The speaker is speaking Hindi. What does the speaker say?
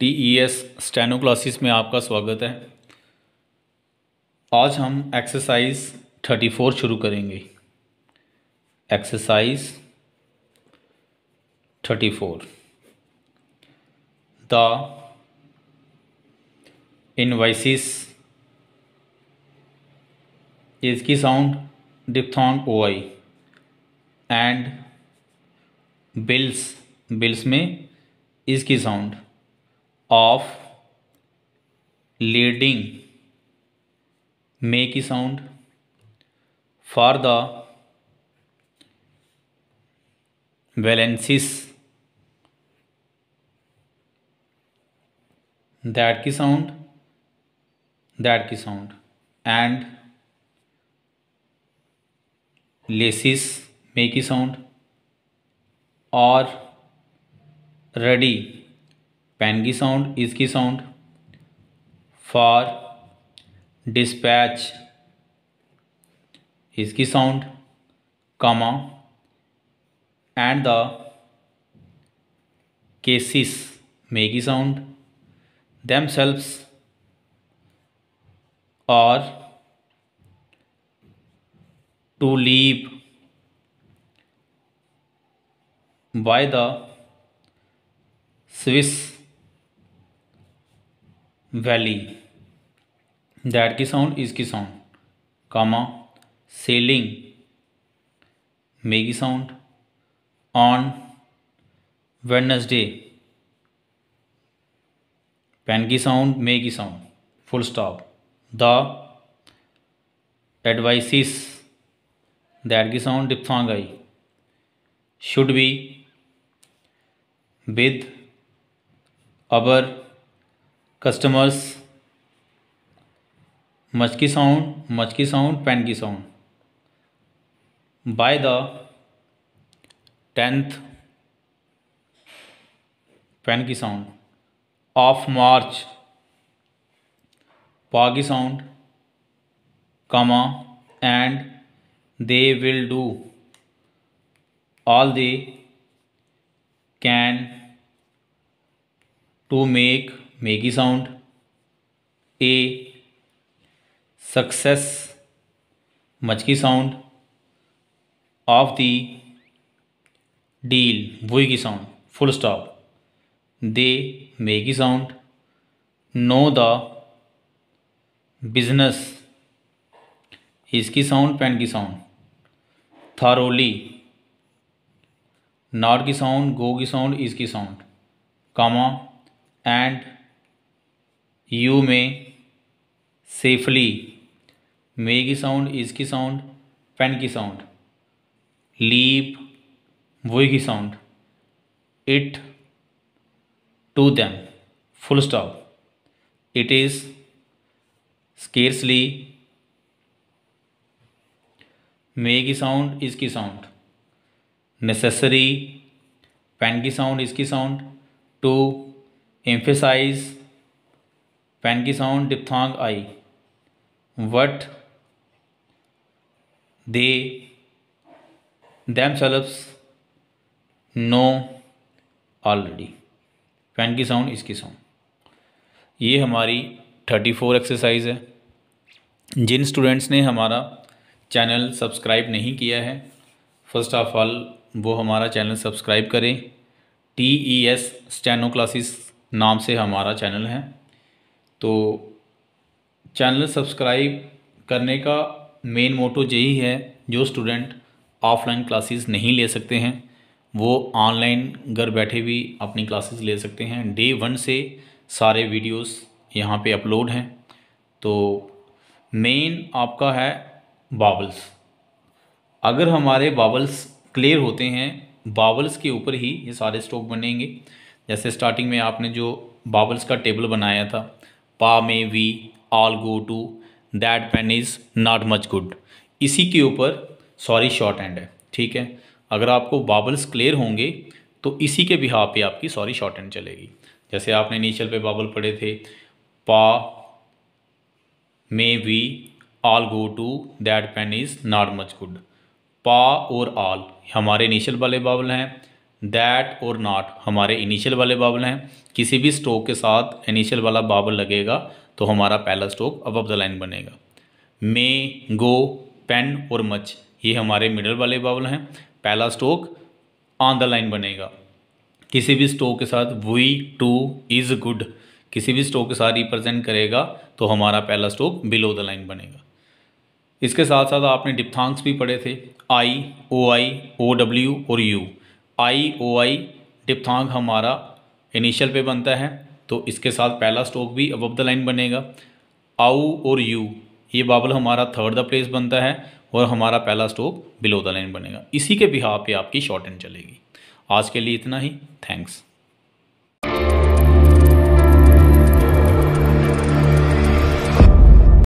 T E S steno classes में आपका स्वागत है आज हम एक्सरसाइज थर्टी फोर शुरू करेंगे exercise thirty four the invoices is की sound diphthong O I and bills bills में इसकी साउंड ऑफ लीडिंग मे की sound for the balances that की साउंड दैट की साउंड एंड लेसिस मे की साउंड और रेडी पेन की साउंड इज की साउंड फॉर डिस्पैच इज की sound comma and the cases may की साउंड दैम सेल्व्स और to leave by the Swiss valley that की साउंड इज की साउंड कामा सेलिंग मे की साउंड ऑन वेडनसडे पेन की साउंड मे की sound full stop the advices that की sound I should be with our customers much की साउंड मच की साउंड पेन की sound by the tenth pen की साउंड ऑफ मार्च पा की sound comma and they will do all they can to make मेगी साउंड ए सक्सेस मचकी sound of the deal we की साउंड फुल स्टॉप दे मेगी साउंड नो द बिजनेस इसकी साउंड पेन की साउंड थारोली नार की साउंड गो की साउंड इसकी sound comma and you may safely may की साउंड इज की साउंड पेन की साउंड लीप वही की sound it to them full stop it is scarcely may की साउंड इज की साउंड नेसेसरी पेन की साउंड इज की साउंड टू एम्फेसाइज पेन की sound डिपथांग I what they themselves know already pen की साउंड इसकी साउंड ये हमारी थर्टी फोर एक्सरसाइज है जिन स्टूडेंट्स ने हमारा चैनल सब्सक्राइब नहीं किया है फर्स्ट ऑफ ऑल वो हमारा चैनल सब्सक्राइब करें T E S steno classes नाम से हमारा चैनल है तो चैनल सब्सक्राइब करने का मेन मोटो यही है जो स्टूडेंट ऑफलाइन क्लासेस नहीं ले सकते हैं वो ऑनलाइन घर बैठे भी अपनी क्लासेस ले सकते हैं डे वन से सारे वीडियोस यहाँ पे अपलोड हैं तो मेन आपका है बाबल्स अगर हमारे बाबल्स क्लियर होते हैं बाबल्स के ऊपर ही ये सारे स्टॉक बनेंगे जैसे स्टार्टिंग में आपने जो बाबल्स का टेबल बनाया था पा may we all go to that pen is not much good इसी के ऊपर सॉरी शॉर्ट एंड है ठीक है अगर आपको बाबल्स क्लियर होंगे तो इसी के बिहा पे आपकी सॉरी शॉर्ट एंड चलेगी जैसे आपने इनिशियल पे बाबल पढ़े थे पा may we all go to that pen is not much good पा और आल हमारे इनिशियल वाले बाबल हैं दैट और नॉट हमारे इनिशियल वाले बाबल हैं किसी भी स्ट्रोक के साथ इनिशियल वाला बाबल लगेगा तो हमारा पहला स्ट्रोक अब द लाइन बनेगा मे गो पेन और मच ये हमारे मिडल वाले बाबल हैं पहला स्ट्रोक ऑन द लाइन बनेगा किसी भी स्ट्रोक के साथ वी टू इज़ गुड किसी भी स्ट्रोक के साथ रिप्रेजेंट करेगा तो हमारा पहला स्ट्रोक बिलो द लाइन बनेगा इसके साथ साथ आपने डिप्थांग्स भी पढ़े थे आई ओ आई ओ डब्ल्यू और यू आई ओ आई डिपथांग हमारा इनिशियल पे बनता है तो इसके साथ पहला स्ट्रोक भी अबब द लाइन बनेगा आउ और यू ये बाबल हमारा थर्ड द प्लेस बनता है और हमारा पहला स्ट्रोक बिलो द लाइन बनेगा इसी के बिहा पे आपकी शॉर्ट एंड चलेगी आज के लिए इतना ही थैंक्स